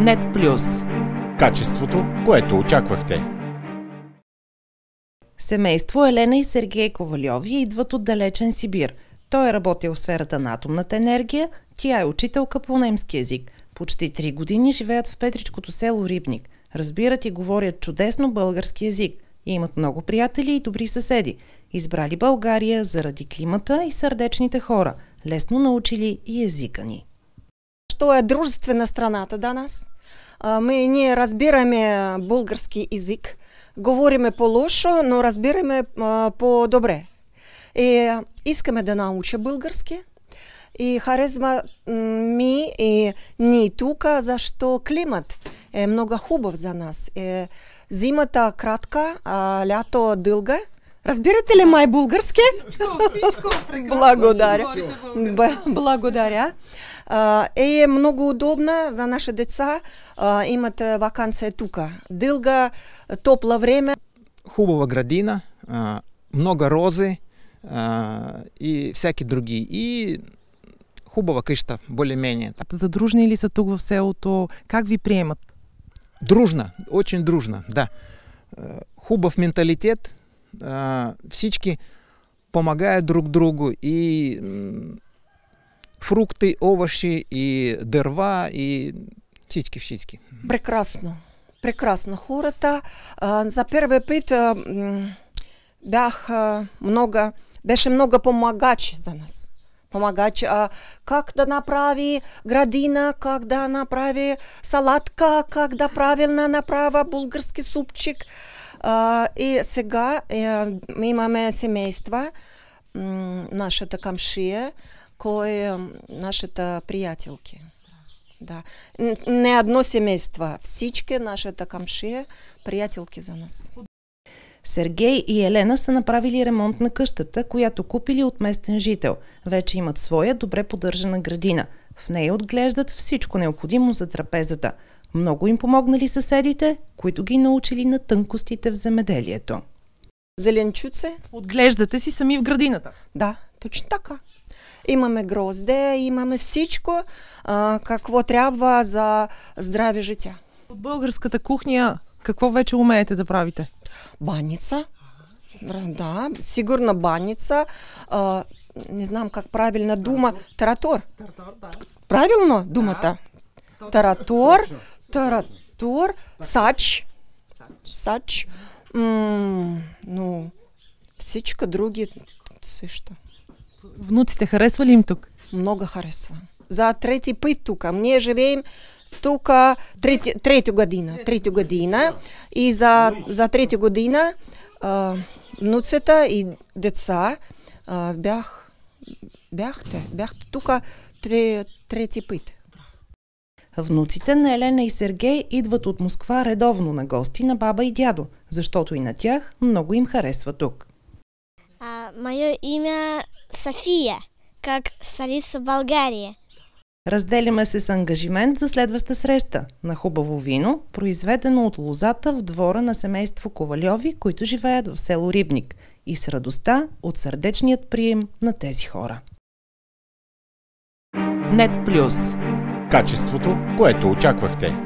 Нет Плюс. Качеството, което очаквахте. Семейство Елена и Сергей Ковальови идват от далечен Сибир. Той е работил в сферата на атомната енергия, тя е учителка по немски язик. Почти три години живеят в петричкото село Рибник. Разбират и говорят чудесно български язик. И имат много приятели и добри съседи. Избрали България заради климата и сърдечните хора. Лесно научили и езика ни что е дружественная страната до нас. Мы не разбираем болгарский язык, говорим по-лошо, но разбираем по-добре. И искаме да науча български. И харизма ми и ни тук, защо климат е много хубав за нас. Е, зимата кратка, а лято дълга – Разбирате ли май български? Благодаря. Благодаря. Е а, много удобно за наши деца имат э, вакансия тук. Дълга, топла време. Хубава градина, а, много розы а, и всякие другие. И хубава кышта более-менее. Задружни ли са тук в селото? Как ви приемат? Дружно, очень дружно, да. Э, Хубав менталитет, а, всички помогают друг другу, и фрукты, овощи, и дерва, и всички-всички. Прекрасно. Прекрасно. Хората а, за первый пит бях а, много, беше много помогач за нас pomagać, a когда направи градина, когда направи салатка, когда правильно направо булгарский супчик. А, и сега а, э, ми имаме семейства, нашата камшия, кое э, нашата приятелки. Да. Не одно семейство, всички нашата камшия, приятелки за нас. Сергей и Елена са направили ремонт на къщата, която купили от местен жител. Вече имат своя добре поддържана градина. В нея отглеждат всичко необходимо за трапезата. Много им помогнали съседите, които ги научили на тънкостите в земеделието. Зеленчуце. Отглеждате си сами в градината. Да, точно така. Имаме грозде, имаме всичко, а, какво трябва за здраве життя. От българската кухня какво вече умеете да правите? баница. Да, сигурно баница. Э, не знаю, как правильно дума. Таратор. Правильно дума-то? Таратор, таратор, сач. Сач. Ну, всичко други сышто. Внуците харесва ли им тук? Много харесва. За третий път тук. Ние живеем тук трети, третю година, третю година и за, за третю година а, внуцата и деца а, бях, бяхте, бяхте тук тре, трети път. Внуците на Елена и Сергей идват от Москва редовно на гости на баба и дядо, защото и на тях много им харесва тук. А, мое имя София, как Салиса България. Разделиме се с ангажимент за следваща среща на хубаво вино, произведено от лозата в двора на семейство Ковальови, които живеят в село Рибник и с радостта от сърдечният прием на тези хора. Нет Плюс Качеството, което очаквахте –